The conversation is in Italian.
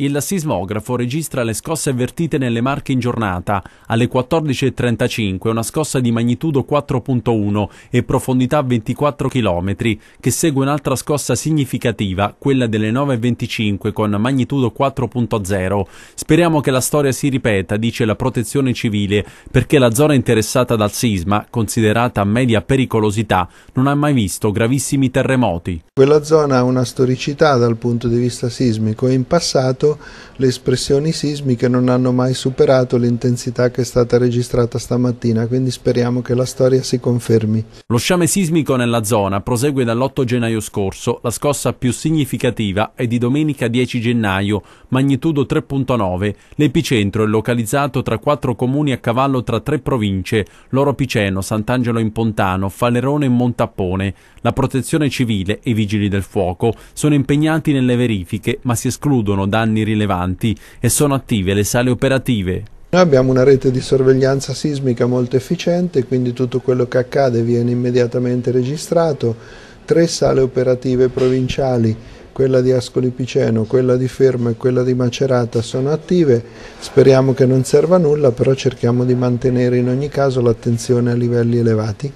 Il sismografo registra le scosse avvertite nelle Marche in giornata. Alle 14.35 una scossa di magnitudo 4.1 e profondità 24 km, che segue un'altra scossa significativa, quella delle 9.25 con magnitudo 4.0. Speriamo che la storia si ripeta, dice la protezione civile, perché la zona interessata dal sisma, considerata media pericolosità, non ha mai visto gravissimi terremoti. Quella zona ha una storicità dal punto di vista sismico in passato momento le espressioni sismiche non hanno mai superato l'intensità che è stata registrata stamattina, quindi speriamo che la storia si confermi. Lo sciame sismico nella zona prosegue dall'8 gennaio scorso, la scossa più significativa è di domenica 10 gennaio, magnitudo 3.9. L'epicentro è localizzato tra quattro comuni a cavallo tra tre province, Loro Piceno, Sant'Angelo in Pontano, Falerone e Montappone. La protezione civile e i vigili del fuoco sono impegnati nelle verifiche, ma si escludono danni danni rilevanti e sono attive le sale operative. Noi abbiamo una rete di sorveglianza sismica molto efficiente, quindi tutto quello che accade viene immediatamente registrato. Tre sale operative provinciali, quella di Ascoli Piceno, quella di Fermo e quella di Macerata, sono attive. Speriamo che non serva nulla, però cerchiamo di mantenere in ogni caso l'attenzione a livelli elevati.